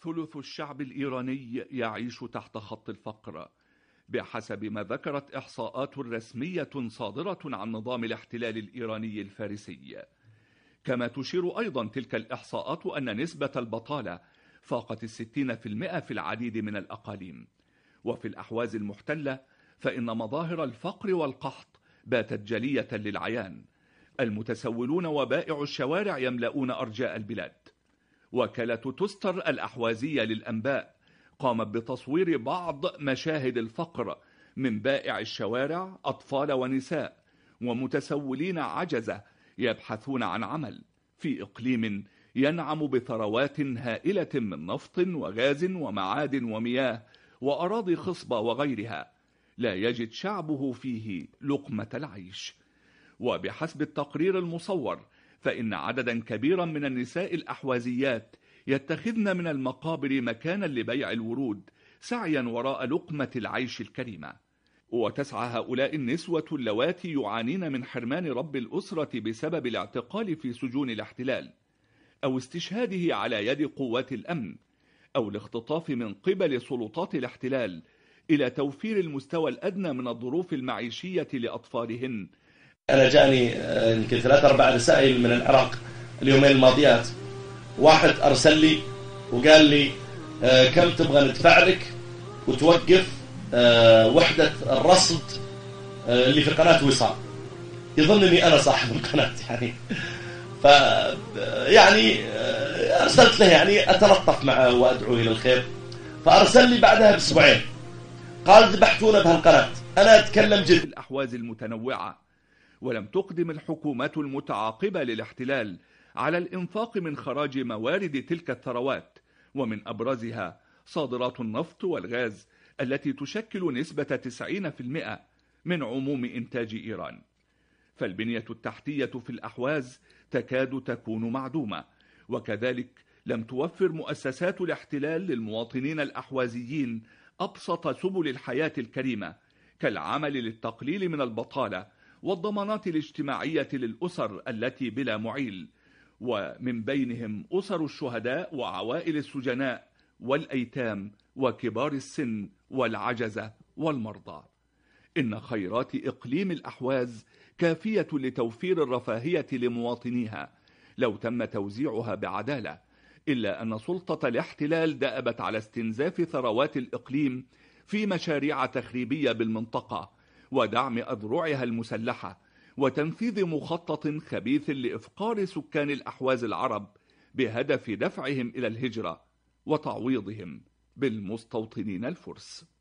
ثلث الشعب الإيراني يعيش تحت خط الفقر بحسب ما ذكرت إحصاءات رسمية صادرة عن نظام الاحتلال الإيراني الفارسي كما تشير أيضا تلك الإحصاءات أن نسبة البطالة فاقت الستين في المئة في العديد من الأقاليم وفي الأحواز المحتلة فإن مظاهر الفقر والقحط باتت جلية للعيان المتسولون وبائع الشوارع يملؤون أرجاء البلاد وكالة تستر الأحوازية للأنباء قامت بتصوير بعض مشاهد الفقر من بائع الشوارع أطفال ونساء ومتسولين عجزة يبحثون عن عمل في إقليم ينعم بثروات هائلة من نفط وغاز ومعادن ومياه وأراضي خصبة وغيرها لا يجد شعبه فيه لقمة العيش وبحسب التقرير المصور فإن عددا كبيرا من النساء الأحوازيات يتخذن من المقابر مكانا لبيع الورود سعيا وراء لقمة العيش الكريمة وتسعى هؤلاء النسوة اللواتي يعانين من حرمان رب الأسرة بسبب الاعتقال في سجون الاحتلال أو استشهاده على يد قوات الأمن أو الاختطاف من قبل سلطات الاحتلال إلى توفير المستوى الأدنى من الظروف المعيشية لأطفالهن أنا جاني آه، يمكن ثلاث أربع رسائل من العراق اليومين الماضيات واحد أرسل لي وقال لي آه، كم تبغى ندفع لك وتوقف آه، وحدة الرصد اللي في قناة وصال يظن اني انا صاحب القناه يعني ف يعني ارسلت له يعني اتلطف معه وادعو الى الخير فارسل لي بعدها باسبوعين قال ذبحتونا بهالقناه انا اتكلم جد الاحواز المتنوعه ولم تقدم الحكومات المتعاقبة للاحتلال على الإنفاق من خراج موارد تلك الثروات ومن أبرزها صادرات النفط والغاز التي تشكل نسبة 90% من عموم إنتاج إيران فالبنية التحتية في الأحواز تكاد تكون معدومة وكذلك لم توفر مؤسسات الاحتلال للمواطنين الأحوازيين أبسط سبل الحياة الكريمة كالعمل للتقليل من البطالة والضمانات الاجتماعية للأسر التي بلا معيل ومن بينهم أسر الشهداء وعوائل السجناء والأيتام وكبار السن والعجزة والمرضى إن خيرات إقليم الأحواز كافية لتوفير الرفاهية لمواطنيها لو تم توزيعها بعدالة إلا أن سلطة الاحتلال دأبت على استنزاف ثروات الإقليم في مشاريع تخريبية بالمنطقة ودعم أذرعها المسلحة وتنفيذ مخطط خبيث لإفقار سكان الأحواز العرب بهدف دفعهم إلى الهجرة وتعويضهم بالمستوطنين الفرس